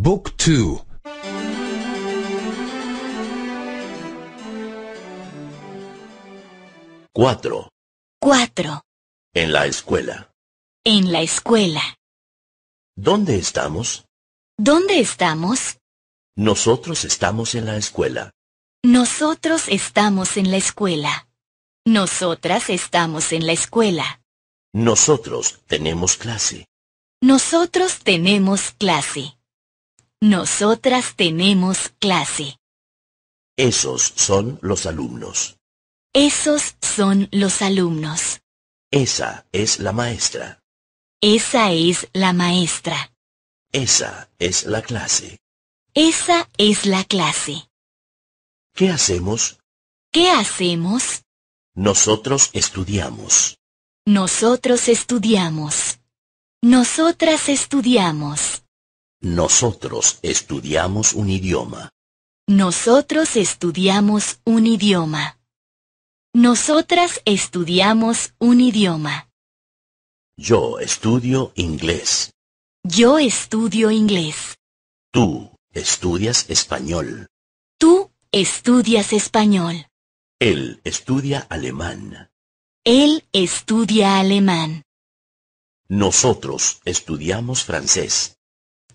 Book 2 4 4 En la escuela En la escuela ¿Dónde estamos? ¿Dónde estamos? Nosotros estamos en la escuela. Nosotros estamos en la escuela. Nosotras estamos en la escuela. Nosotros tenemos clase. Nosotros tenemos clase. Nosotras tenemos clase. Esos son los alumnos. Esos son los alumnos. Esa es la maestra. Esa es la maestra. Esa es la clase. Esa es la clase. ¿Qué hacemos? ¿Qué hacemos? Nosotros estudiamos. Nosotros estudiamos. Nosotras estudiamos. Nosotros estudiamos un idioma. Nosotros estudiamos un idioma. Nosotras estudiamos un idioma. Yo estudio inglés. Yo estudio inglés. Tú estudias español. Tú estudias español. Él estudia alemán. Él estudia alemán. Nosotros estudiamos francés.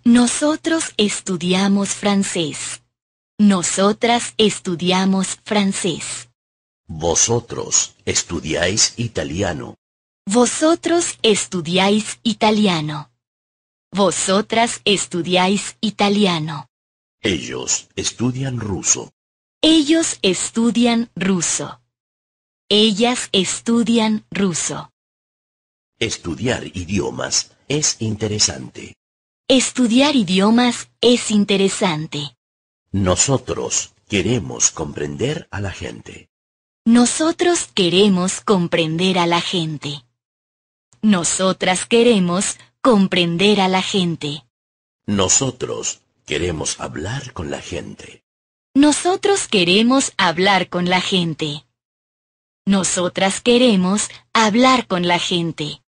Nosotros estudiamos francés. Nosotras estudiamos francés. Vosotros estudiáis italiano. Vosotros estudiáis italiano. Vosotras estudiáis italiano. Ellos estudian ruso. Ellos estudian ruso. Ellas estudian ruso. Estudiar idiomas es interesante. Estudiar idiomas es interesante. Nosotros queremos comprender a la gente. Nosotros queremos comprender a la gente. Nosotras queremos comprender a la gente. Nosotros queremos hablar con la gente. Nosotros queremos hablar con la gente. Nosotras queremos hablar con la gente.